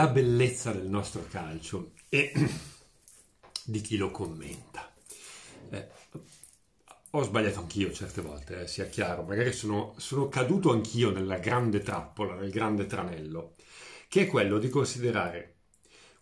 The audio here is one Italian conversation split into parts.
la bellezza del nostro calcio e di chi lo commenta. Eh, ho sbagliato anch'io certe volte, eh, sia chiaro, magari sono, sono caduto anch'io nella grande trappola, nel grande tranello, che è quello di considerare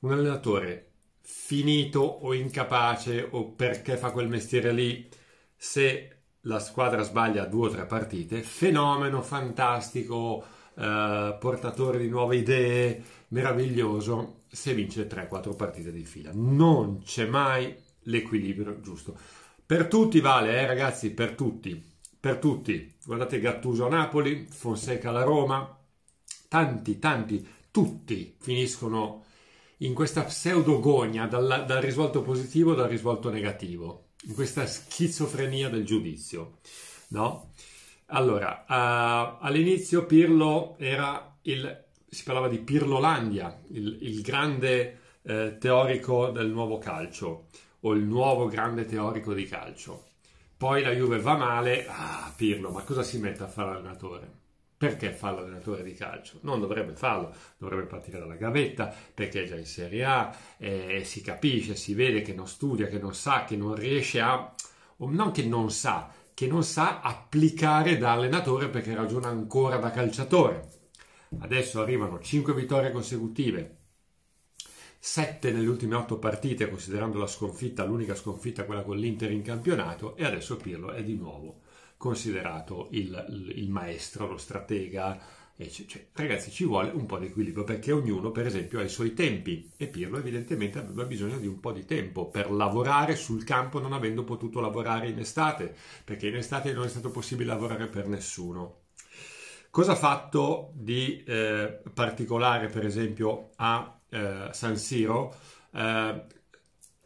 un allenatore finito o incapace o perché fa quel mestiere lì, se la squadra sbaglia due o tre partite, fenomeno fantastico, eh, portatore di nuove idee, meraviglioso se vince 3-4 partite di fila. Non c'è mai l'equilibrio giusto. Per tutti vale, eh, ragazzi, per tutti. Per tutti. Guardate Gattuso a Napoli, Fonseca alla Roma. Tanti, tanti, tutti finiscono in questa pseudogogna dal, dal risvolto positivo dal risvolto negativo, in questa schizofrenia del giudizio, no? Allora, uh, all'inizio Pirlo era il si parlava di Pirlolandia, il, il grande eh, teorico del nuovo calcio o il nuovo grande teorico di calcio. Poi la Juve va male, ah Pirlo, ma cosa si mette a fare l'allenatore? Perché fa l'allenatore di calcio? Non dovrebbe farlo, dovrebbe partire dalla gavetta perché è già in Serie A, eh, si capisce, si vede che non studia, che non sa, che non riesce a... O non che non sa, che non sa applicare da allenatore perché ragiona ancora da calciatore. Adesso arrivano 5 vittorie consecutive, 7 nelle ultime 8 partite, considerando la sconfitta, l'unica sconfitta quella con l'Inter in campionato, e adesso Pirlo è di nuovo considerato il, il maestro, lo stratega. Cioè, ragazzi, ci vuole un po' di equilibrio perché ognuno, per esempio, ha i suoi tempi e Pirlo evidentemente aveva bisogno di un po' di tempo per lavorare sul campo non avendo potuto lavorare in estate, perché in estate non è stato possibile lavorare per nessuno. Cosa ha fatto di eh, particolare, per esempio, a eh, San Siro? Eh,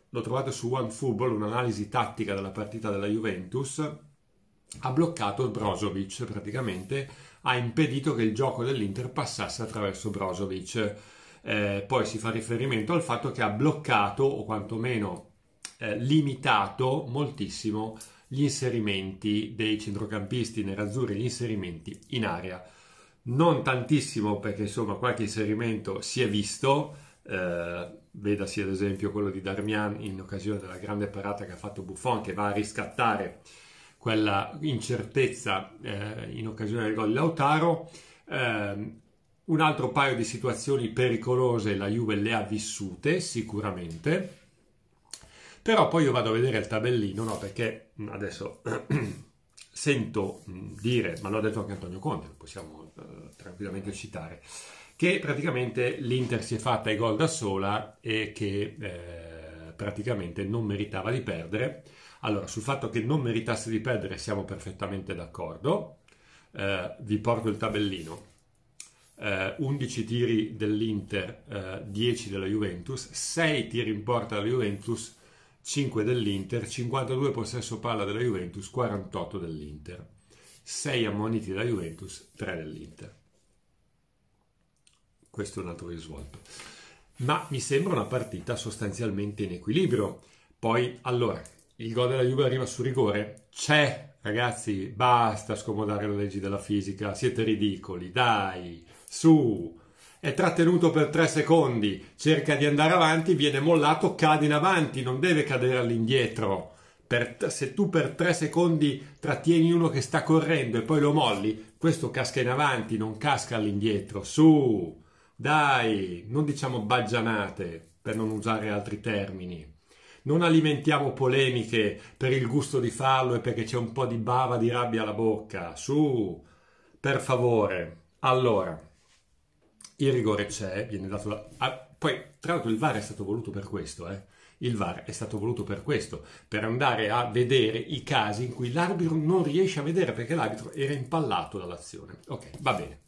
lo trovate su OneFootball, un'analisi tattica della partita della Juventus. Ha bloccato Brozovic praticamente, ha impedito che il gioco dell'Inter passasse attraverso Brozovic. Eh, poi si fa riferimento al fatto che ha bloccato o quantomeno eh, limitato moltissimo gli inserimenti dei centrocampisti nerazzurri, gli inserimenti in area. Non tantissimo perché insomma qualche inserimento si è visto, eh, vedasi ad esempio quello di Darmian in occasione della grande parata che ha fatto Buffon che va a riscattare quella incertezza eh, in occasione del gol di Lautaro. Eh, un altro paio di situazioni pericolose la Juve le ha vissute sicuramente però poi io vado a vedere il tabellino, no? Perché adesso sento mm, dire, ma l'ha detto anche Antonio Conte, lo possiamo eh, tranquillamente citare, che praticamente l'Inter si è fatta i gol da sola e che eh, praticamente non meritava di perdere. Allora, sul fatto che non meritasse di perdere siamo perfettamente d'accordo. Eh, vi porto il tabellino. 11 eh, tiri dell'Inter, 10 eh, della Juventus, 6 tiri in porta della Juventus, 5 dell'Inter, 52 possesso palla della Juventus, 48 dell'Inter, 6 ammoniti della Juventus, 3 dell'Inter. Questo è un altro risvolto. Ma mi sembra una partita sostanzialmente in equilibrio. Poi, allora, il gol della Juve arriva su rigore. C'è, ragazzi, basta scomodare le leggi della fisica, siete ridicoli, dai, su, è trattenuto per tre secondi, cerca di andare avanti, viene mollato, cade in avanti, non deve cadere all'indietro. Per, se tu per tre secondi trattieni uno che sta correndo e poi lo molli, questo casca in avanti, non casca all'indietro. Su, dai, non diciamo baggianate per non usare altri termini. Non alimentiamo polemiche per il gusto di farlo e perché c'è un po' di bava di rabbia alla bocca. Su, per favore. Allora il rigore c'è, viene dato da... Ah, poi, tra l'altro, il VAR è stato voluto per questo, eh? Il VAR è stato voluto per questo, per andare a vedere i casi in cui l'arbitro non riesce a vedere perché l'arbitro era impallato dall'azione. Ok, va bene.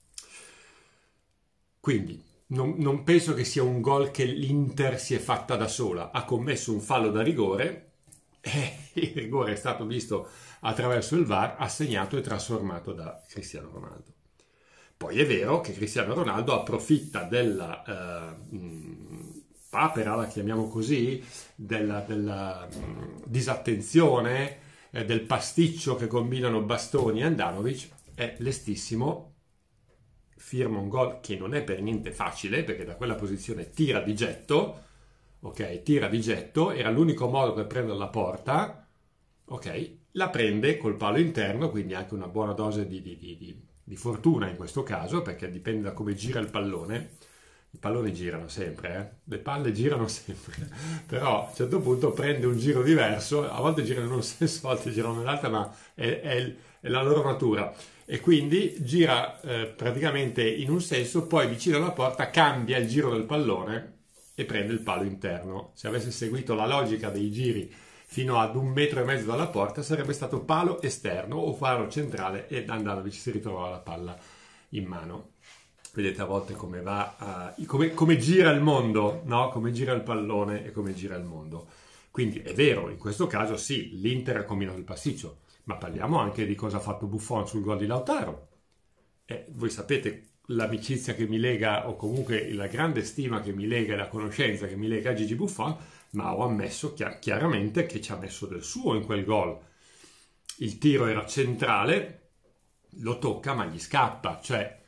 Quindi, non, non penso che sia un gol che l'Inter si è fatta da sola. Ha commesso un fallo da rigore, e il rigore è stato visto attraverso il VAR, assegnato e trasformato da Cristiano Ronaldo. Poi è vero che Cristiano Ronaldo approfitta della eh, papera, la chiamiamo così, della, della mh, disattenzione, eh, del pasticcio che combinano Bastoni e Andanovic, è lestissimo, firma un gol che non è per niente facile, perché da quella posizione tira di getto, ok, tira di getto, era l'unico modo per prendere la porta, ok, la prende col palo interno, quindi anche una buona dose di, di, di, di di fortuna in questo caso, perché dipende da come gira il pallone. I palloni girano sempre, eh? le palle girano sempre, però a un certo punto prende un giro diverso, a volte girano in un senso, a volte girano nell'altro, ma è, è, è, la loro natura. E quindi gira eh, praticamente in un senso, poi vicino alla porta cambia il giro del pallone e prende il palo interno. Se avesse seguito la logica dei giri fino ad un metro e mezzo dalla porta sarebbe stato palo esterno o palo centrale ed Andanovic si ritrovava la palla in mano. Vedete a volte come, va, uh, come, come gira il mondo, no? come gira il pallone e come gira il mondo. Quindi è vero, in questo caso sì, l'Inter ha combinato il passiccio, ma parliamo anche di cosa ha fatto Buffon sul gol di Lautaro. Eh, voi sapete l'amicizia che mi lega, o comunque la grande stima che mi lega e la conoscenza che mi lega a Gigi Buffon, ma ho ammesso chiar- chiaramente che ci ha messo del suo in quel gol. Il tiro era centrale, lo tocca ma gli scappa, cioè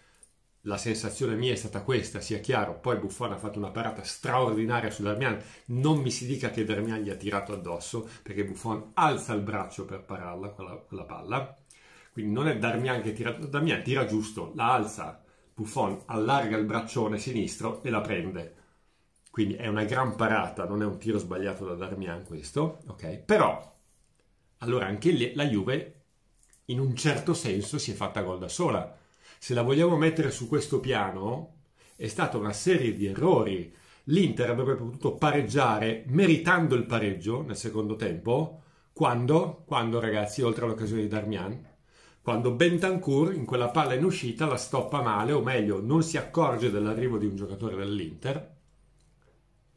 la sensazione mia è stata questa, sia chiaro. Poi Buffon ha fatto una parata straordinaria su Darmian. Non mi si dica che Darmian gli ha tirato addosso, perché Buffon alza il braccio per pararla quella, quella palla. Quindi non è Darmian che tira, Darmian tira giusto, la alza. Buffon allarga il braccione sinistro e la prende. Quindi è una gran parata, non è un tiro sbagliato da Darmian questo, ok? Però, allora anche lì la Juve in un certo senso si è fatta gol da sola. Se la vogliamo mettere su questo piano, è stata una serie di errori. L'Inter avrebbe potuto pareggiare meritando il pareggio nel secondo tempo, quando, quando ragazzi, oltre all'occasione di Darmian, quando Bentancur in quella palla in uscita la stoppa male, o meglio, non si accorge dell'arrivo di un giocatore dell'Inter,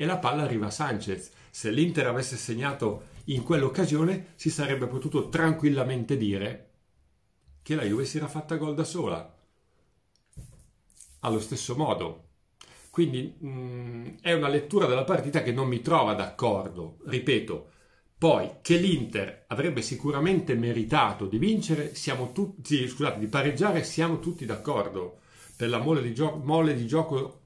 e la palla arriva a Sanchez. Se l'Inter avesse segnato in quell'occasione si sarebbe potuto tranquillamente dire che la Juve si era fatta gol da sola. Allo stesso modo. Quindi mh, mm, è una lettura della partita che non mi trova d'accordo. Ripeto, poi che l'Inter avrebbe sicuramente meritato di vincere, siamo tutti, scusate, di pareggiare, siamo tutti d'accordo per la mole di, gio- mole di gioco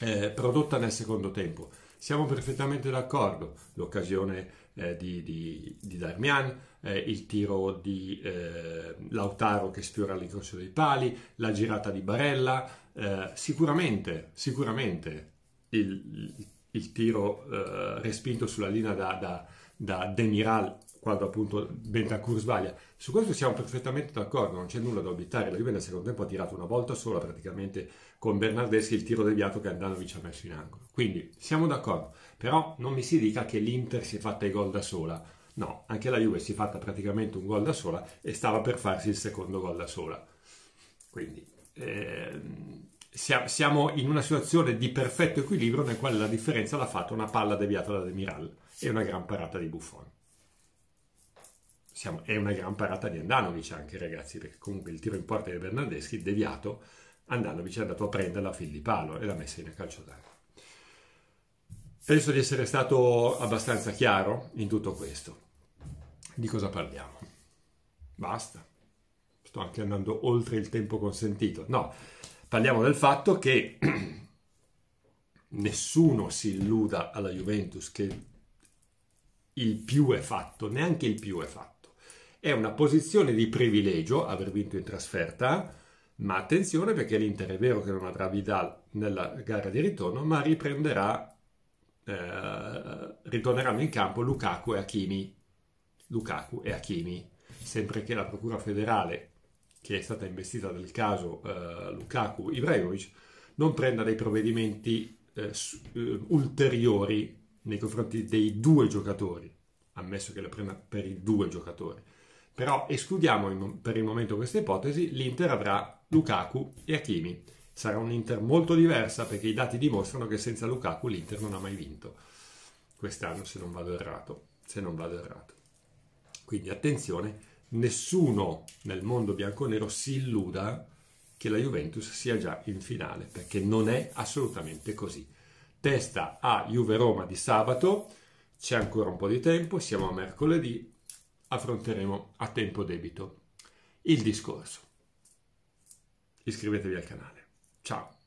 eh, prodotta nel secondo tempo. Siamo perfettamente d'accordo, l'occasione eh, di, di, di, Darmian, eh, il tiro di eh, Lautaro che sfiora l'incrocio dei pali, la girata di Barella, eh, sicuramente, sicuramente il, il tiro eh, respinto sulla linea da, da da Demiral quando appunto Bentancur sbaglia. Su questo siamo perfettamente d'accordo, non c'è nulla da obiettare. La Juve nel secondo tempo ha tirato una volta sola praticamente con Bernardeschi il tiro deviato che Andanovic ha messo in angolo. Quindi siamo d'accordo, però non mi si dica che l'Inter si è fatta i gol da sola. No, anche la Juve si è fatta praticamente un gol da sola e stava per farsi il secondo gol da sola. Quindi ehm, siamo in una situazione di perfetto equilibrio nel quale la differenza l'ha fatta una palla deviata da Demiral e una gran parata di Buffon. Siamo, è una gran parata di Andanovic anche ragazzi, perché comunque il tiro in porta di Bernardeschi, deviato, Andanovic è andato a prenderla a fil di palo e l'ha messa in calcio d'aria. Penso di essere stato abbastanza chiaro in tutto questo. Di cosa parliamo? Basta. Sto anche andando oltre il tempo consentito. No, parliamo del fatto che nessuno si illuda alla Juventus che il più è fatto, neanche il più è fatto. È una posizione di privilegio aver vinto in trasferta, ma attenzione perché l'Inter è vero che non avrà Vidal nella gara di ritorno, ma riprenderà, eh, ritorneranno in campo Lukaku e Hakimi. Lukaku e Hakimi, sempre che la Procura federale che è stata investita nel caso eh, Lukaku Ibrahimovic non prenda dei provvedimenti eh, su, eh, ulteriori nei confronti dei due giocatori, ammesso che la prima per i due giocatori. Però escludiamo per il momento questa ipotesi, l'Inter avrà Lukaku e Hakimi. Sarà un'Inter molto diversa perché i dati dimostrano che senza Lukaku l'Inter non ha mai vinto. Quest'anno, se non vado errato, se non vado errato. Quindi attenzione, nessuno nel mondo bianconero si illuda che la Juventus sia già in finale, perché non è assolutamente così testa a Juve-Roma di sabato, c'è ancora un po' di tempo, siamo a mercoledì, affronteremo a tempo debito il discorso. Iscrivetevi al canale. Ciao!